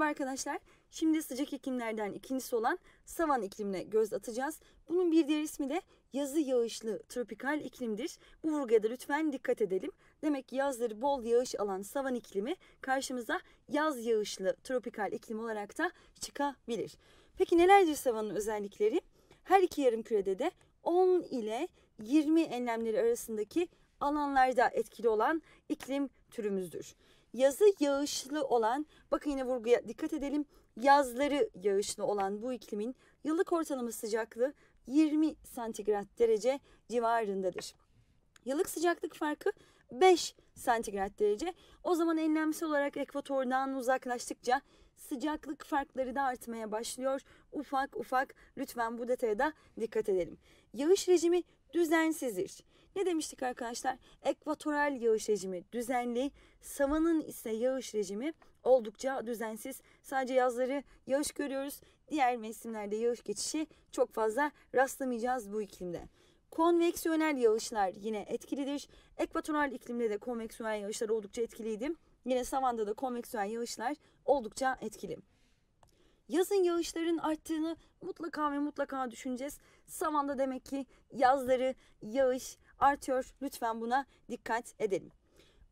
Merhaba arkadaşlar. Şimdi sıcak iklimlerden ikincisi olan savan iklimine göz atacağız. Bunun bir diğer ismi de yazı yağışlı tropikal iklimdir. Bu vurguya da lütfen dikkat edelim. Demek ki yazları bol yağış alan savan iklimi karşımıza yaz yağışlı tropikal iklim olarak da çıkabilir. Peki nelerdir savanın özellikleri? Her iki yarım kürede de 10 ile 20 enlemleri arasındaki alanlarda etkili olan iklim türümüzdür yazı yağışlı olan, bakın yine vurguya dikkat edelim, yazları yağışlı olan bu iklimin yıllık ortalama sıcaklığı 20 santigrat derece civarındadır. Yıllık sıcaklık farkı 5 santigrat derece. O zaman enlemsi olarak ekvatordan uzaklaştıkça sıcaklık farkları da artmaya başlıyor. Ufak ufak lütfen bu detaya da dikkat edelim. Yağış rejimi düzensizdir. Ne demiştik arkadaşlar? Ekvatoral yağış rejimi düzenli, savanın ise yağış rejimi oldukça düzensiz. Sadece yazları yağış görüyoruz. Diğer mevsimlerde yağış geçişi çok fazla rastlamayacağız bu iklimde. Konveksiyonel yağışlar yine etkilidir. Ekvatoral iklimde de konveksiyonel yağışlar oldukça etkiliydi. Yine savanda da konveksiyonel yağışlar oldukça etkili. Yazın yağışların arttığını mutlaka ve mutlaka düşüneceğiz. Samanda demek ki yazları yağış artıyor. Lütfen buna dikkat edelim.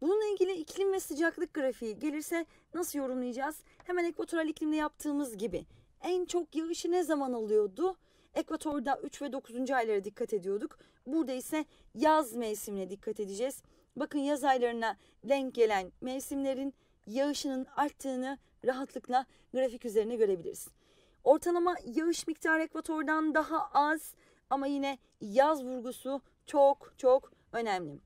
Bununla ilgili iklim ve sıcaklık grafiği gelirse nasıl yorumlayacağız? Hemen ekvatoral iklimde yaptığımız gibi. En çok yağışı ne zaman alıyordu? Ekvatorda 3 ve 9. aylara dikkat ediyorduk. Burada ise yaz mevsimine dikkat edeceğiz. Bakın yaz aylarına denk gelen mevsimlerin yağışının arttığını rahatlıkla grafik üzerine görebiliriz. Ortalama yağış miktarı ekvatordan daha az ama yine yaz vurgusu çok çok önemli.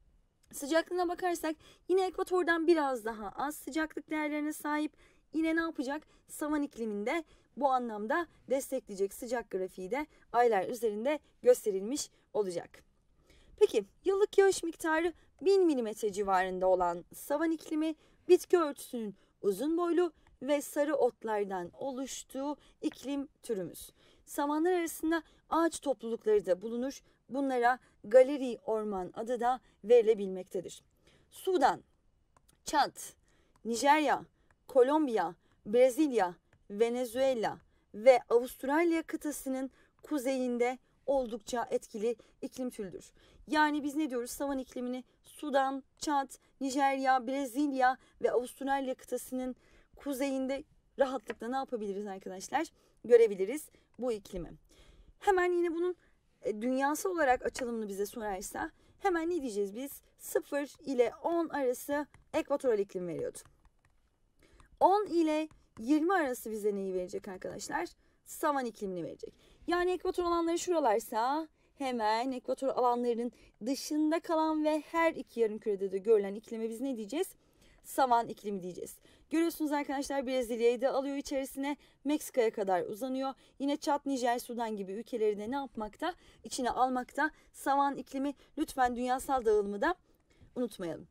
Sıcaklığına bakarsak yine ekvatordan biraz daha az sıcaklık değerlerine sahip. Yine ne yapacak? Savan ikliminde bu anlamda destekleyecek sıcak grafiği de aylar üzerinde gösterilmiş olacak. Peki yıllık yağış miktarı 1000 mm civarında olan savan iklimi bitki örtüsünün uzun boylu ve sarı otlardan oluştuğu iklim türümüz. Savanlar arasında ağaç toplulukları da bulunur. Bunlara galeri orman adı da verilebilmektedir. Sudan, Çat, Nijerya, Kolombiya, Brezilya, Venezuela ve Avustralya kıtasının kuzeyinde oldukça etkili iklim türüdür. Yani biz ne diyoruz? Savan iklimini Sudan, Çat, Nijerya, Brezilya ve Avustralya kıtasının kuzeyinde rahatlıkla ne yapabiliriz arkadaşlar? Görebiliriz bu iklimi. Hemen yine bunun e, dünyası olarak açılımını bize sorarsa hemen ne diyeceğiz biz? 0 ile 10 arası ekvatoral iklim veriyordu. 10 ile 20 arası bize neyi verecek arkadaşlar? Savan iklimini verecek. Yani ekvator olanları şuralarsa hemen ekvator alanlarının dışında kalan ve her iki yarım kürede de görülen iklime biz ne diyeceğiz? Savan iklimi diyeceğiz. Görüyorsunuz arkadaşlar Brezilya'yı da alıyor içerisine Meksika'ya kadar uzanıyor. Yine Çat, Nijer, Sudan gibi ülkeleri de ne yapmakta? İçine almakta. Savan iklimi lütfen dünyasal dağılımı da unutmayalım.